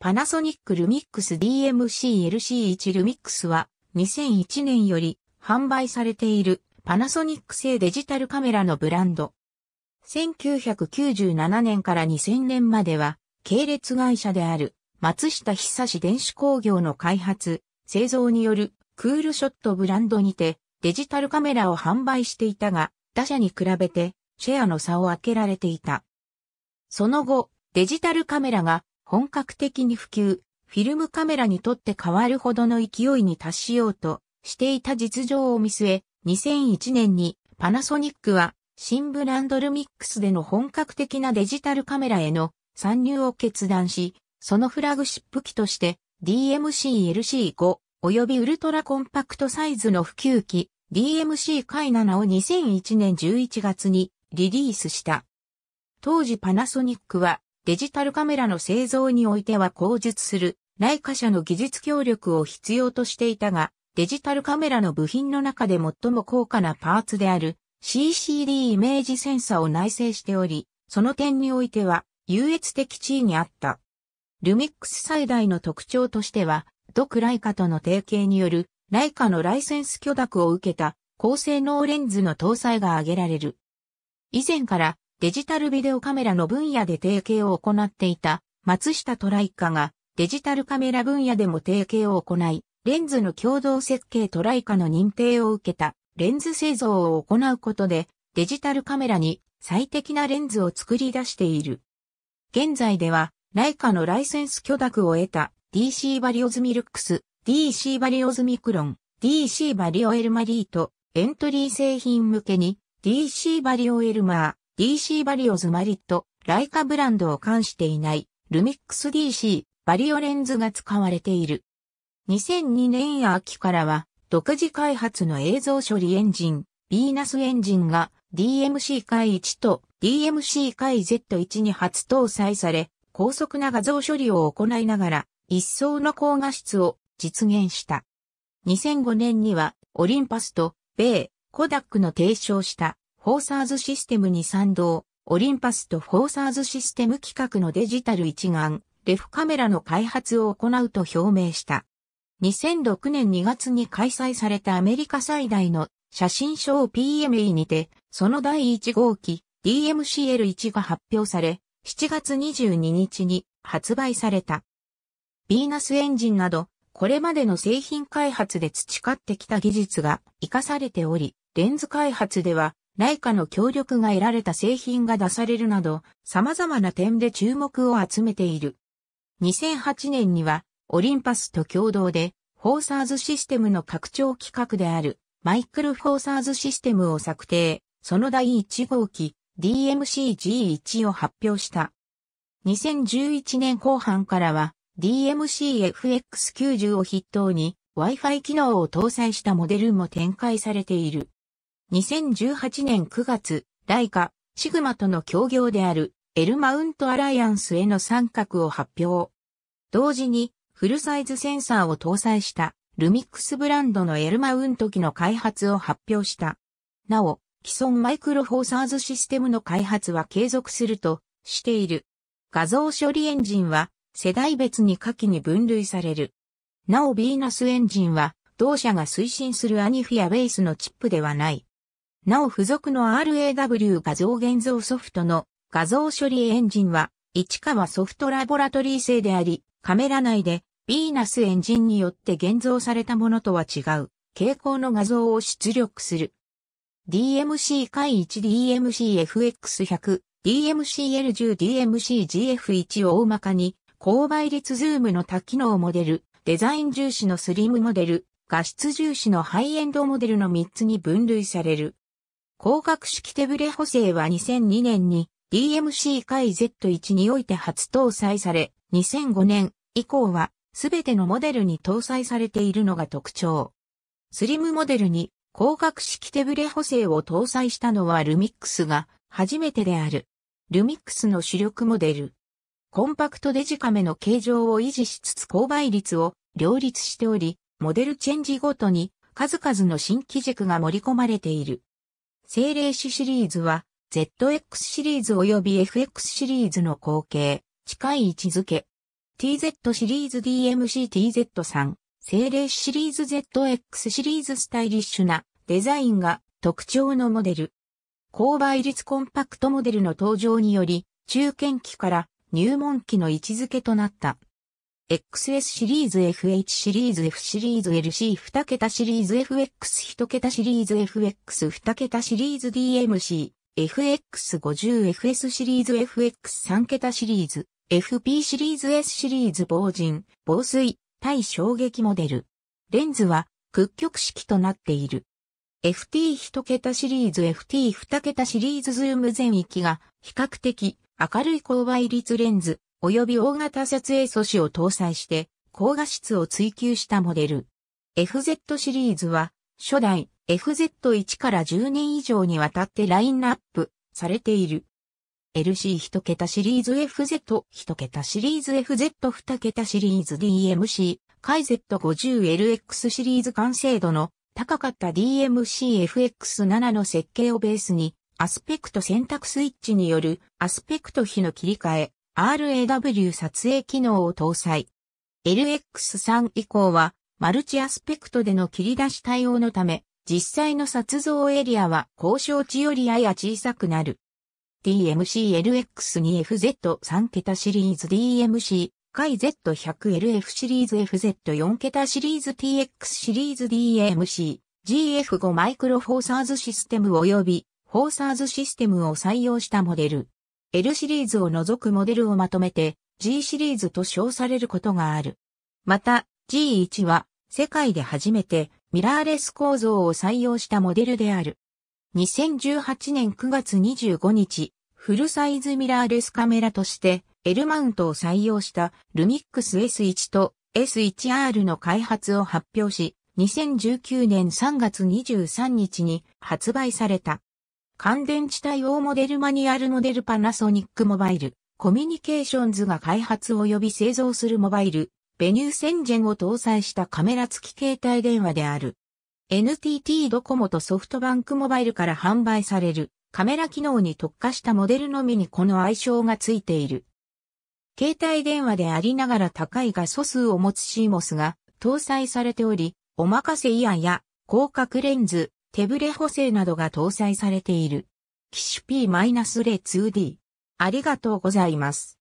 パナソニックルミックス DMC-LC1 ルミックスは2001年より販売されているパナソニック製デジタルカメラのブランド。1997年から2000年までは系列会社である松下久志電子工業の開発、製造によるクールショットブランドにてデジタルカメラを販売していたが、他社に比べてシェアの差を開けられていた。その後、デジタルカメラが本格的に普及、フィルムカメラにとって変わるほどの勢いに達しようとしていた実情を見据え、2001年にパナソニックは新ブランドルミックスでの本格的なデジタルカメラへの参入を決断し、そのフラグシップ機として DMC-LC5 及びウルトラコンパクトサイズの普及機 DMC 回7を2001年11月にリリースした。当時パナソニックはデジタルカメラの製造においては口述する、内科社の技術協力を必要としていたが、デジタルカメラの部品の中で最も高価なパーツである CCD イメージセンサを内製しており、その点においては優越的地位にあった。ルミックス最大の特徴としては、独ライカとの提携による、ライカのライセンス許諾を受けた高性能レンズの搭載が挙げられる。以前からデジタルビデオカメラの分野で提携を行っていた松下トライカがデジタルカメラ分野でも提携を行い、レンズの共同設計トライカの認定を受けたレンズ製造を行うことでデジタルカメラに最適なレンズを作り出している。現在ではライカのライセンス許諾を得た DC バリオズミルックス、DC バリオズミクロン、DC バリオエルマリーとエントリー製品向けに DC バリオエルマー、DC バリオズマリット、ライカブランドを冠していない、ルミックス DC、バリオレンズが使われている。2002年秋からは、独自開発の映像処理エンジン、ビーナスエンジンが DMC-1 と DMC-Z1 に初搭載され、高速な画像処理を行いながら、一層の高画質を実現した。2005年には、オリンパスと、米、コダックの提唱したフォーサーズシステムに賛同、オリンパスとフォーサーズシステム企画のデジタル一眼、レフカメラの開発を行うと表明した。2006年2月に開催されたアメリカ最大の写真賞 PME にて、その第1号機 DMCL1 が発表され、7月22日に発売された。ヴィーナスエンジンなど、これまでの製品開発で培ってきた技術が活かされており、レンズ開発ではライカの協力が得られた製品が出されるなど、様々な点で注目を集めている。2008年には、オリンパスと共同で、フォーサーズシステムの拡張企画である、マイクロフォーサーズシステムを策定、その第1号機、DMC-G1 を発表した。2011年後半からは、DMC-FX90 を筆頭に、Wi-Fi 機能を搭載したモデルも展開されている。2018年9月、ライカ、シグマとの協業であるエルマウントアライアンスへの参画を発表。同時にフルサイズセンサーを搭載したルミックスブランドのエルマウント機の開発を発表した。なお、既存マイクロフォーサーズシステムの開発は継続するとしている。画像処理エンジンは世代別に下記に分類される。なお、ビーナスエンジンは同社が推進するアニフィアベースのチップではない。なお付属の RAW 画像現像ソフトの画像処理エンジンは、市川ソフトラボラトリー製であり、カメラ内でヴィーナスエンジンによって現像されたものとは違う、傾向の画像を出力する。DMC 回 1DMCFX100、DMCL10、DMCGF1 を大まかに、高倍率ズームの多機能モデル、デザイン重視のスリムモデル、画質重視のハイエンドモデルの3つに分類される。光学式手ブレ補正は2002年に DMC 回 Z1 において初搭載され、2005年以降はすべてのモデルに搭載されているのが特徴。スリムモデルに光学式手ブレ補正を搭載したのはルミックスが初めてである。ルミックスの主力モデル。コンパクトデジカメの形状を維持しつつ購買率を両立しており、モデルチェンジごとに数々の新機軸が盛り込まれている。精霊史シリーズは、ZX シリーズ及び FX シリーズの後継、近い位置づけ。TZ シリーズ DMCTZ3、霊令シリーズ ZX シリーズスタイリッシュなデザインが特徴のモデル。高倍率コンパクトモデルの登場により、中堅機から入門機の位置づけとなった。XS シリーズ FH シリーズ F シリーズ LC2 桁シリーズ FX1 桁シリーズ FX2 桁シリーズ DMC FX50FS シリーズ FX3 桁シリーズ FP シリーズ S シリーズ防塵、防水、対衝撃モデル。レンズは屈曲式となっている。FT1 桁シリーズ FT2 桁シリーズズーム全域が比較的明るい勾配率レンズ及び大型撮影素子を搭載して、高画質を追求したモデル。FZ シリーズは、初代 FZ1 から10年以上にわたってラインナップされている。LC1 桁シリーズ FZ1 桁シリーズ FZ2 桁シリーズ DMC カ Z50LX シリーズ完成度の高かった DMCFX7 の設計をベースにアスペクト選択スイッチによるアスペクト比の切り替え RAW 撮影機能を搭載。LX3 以降は、マルチアスペクトでの切り出し対応のため、実際の撮像エリアは交渉値よりやや小さくなる。DMC-LX2FZ3 桁シリーズ DMC、回 Z100LF シリーズ FZ4 桁シリーズ TX シリーズ DMC、GF5 マイクロフォーサーズシステム及びフォーサーズシステムを採用したモデル。L シリーズを除くモデルをまとめて G シリーズと称されることがある。また G1 は世界で初めてミラーレス構造を採用したモデルである。2018年9月25日、フルサイズミラーレスカメラとして L マウントを採用したルミックス S1 と S1R の開発を発表し、2019年3月23日に発売された。乾電池対応モデルマニュアルモデルパナソニックモバイル、コミュニケーションズが開発及び製造するモバイル、ベニューセンジェンを搭載したカメラ付き携帯電話である。NTT ドコモとソフトバンクモバイルから販売されるカメラ機能に特化したモデルのみにこの愛称がついている。携帯電話でありながら高い画素数を持つ CMOS が搭載されており、おまかせイヤや広角レンズ、手ブレ補正などが搭載されている。機種 P-2D。ありがとうございます。